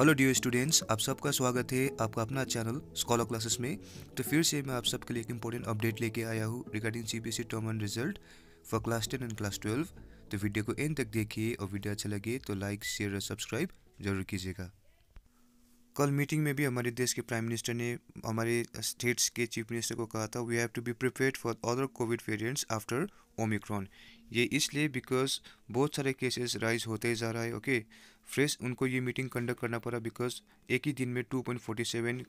hello dear students आप सबका स्वागत है आपका अपना चैनल स्कॉलर क्लासेस में तो फिर से मैं आप सबके लिए एक इंपॉर्टेंट अपडेट लेके आया हूँ regarding CBSE term end result for class ten and class twelve तो वीडियो को एंड तक देखिए और वीडियो अच्छा लगे तो लाइक शेयर और सब्सक्राइब जरूर कीजिएगा कल मीटिंग में भी हमारे देश के प्राइम मिनिस्टर ने हमारे स्टेट्स के चीफ मिनिस्टर को कहा था we have to be prepare for other covid variants after omicron ये इसलिए बिकॉज बहुत सारे केसेस राइज होते जा रहा है ओके फ्रेश उनको ये मीटिंग कंडक्ट करना पड़ा बिकॉज एक ही दिन में 2.47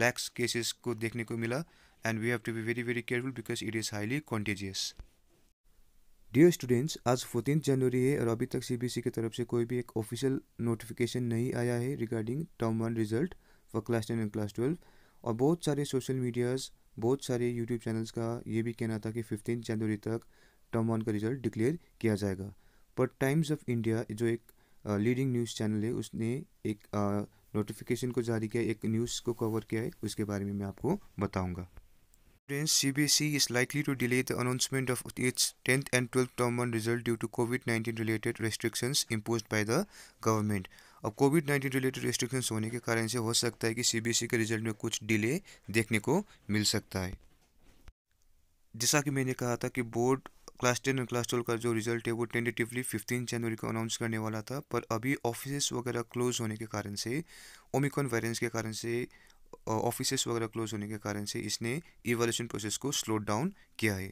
लैक्स केसेस को देखने को मिला and we have to be very very careful because it is highly contagious dear students आज फोर्टीन जनवरी है और अभी तक सीबीएसई की तरफ से कोई भी एक ऑफिशियल नोटिफिकेशन नहीं आया है regarding term one result for class ten and class twelve और बहुत सारे सोशल मीडियाज़ बहुत सारे यूट्यूब चैनल्स का ये भी कहना था कि फिफ्टीन जनवरी तक टर्म वन का रिजल्ट डिक्लेयर किया जाएगा पर टाइम्स ऑफ इंडिया जो एक लीडिंग न्यूज़ चैनल है उसने एक नोटिफिकेशन को जारी किया एक न्यूज़ को कवर किया है उसके बारे में मैं आपको बताऊंगा S E is likely to delay the announcement of its tenth and twelfth term one result due to covid nineteen related restrictions impose by the government अब कोविड नाइन्टीन रिलेटेड रेस्ट्रिक्शंस होने के कारण से हो सकता है कि सी बी एस ई के रिजल्ट में कुछ डिले देखने को मिल सकता है जैसा कि मैंने कहा था कि बोर्ड क्लास टेन और क्लास ट्वेल्व का जो रिजल्ट है वो टेंटेटिवली फिफ्टीन जनवरी को अनाउंस करने वाला था पर अभी ऑफिस वगैरह क्लोज होने के कारण से ओमिकॉन वायरेंस के कारण से ऑफिसेस वगैरह क्लोज होने के कारण से इसने इवेल्यूशन प्रोसेस को स्लो डाउन किया है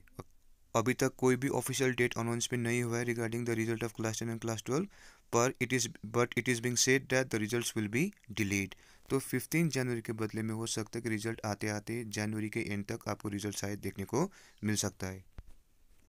अभी तक कोई भी ऑफिशियल डेट अनाउंसमेंट नहीं हुआ है regarding the result of class ten and class twelve पर it is but it is being said that the result will be delayed तो फिफ्टीन जनवरी के बदले में हो सकता है कि रिजल्ट आते आते जनवरी के एंड तक आपको रिजल्ट शायद देखने को मिल सकता है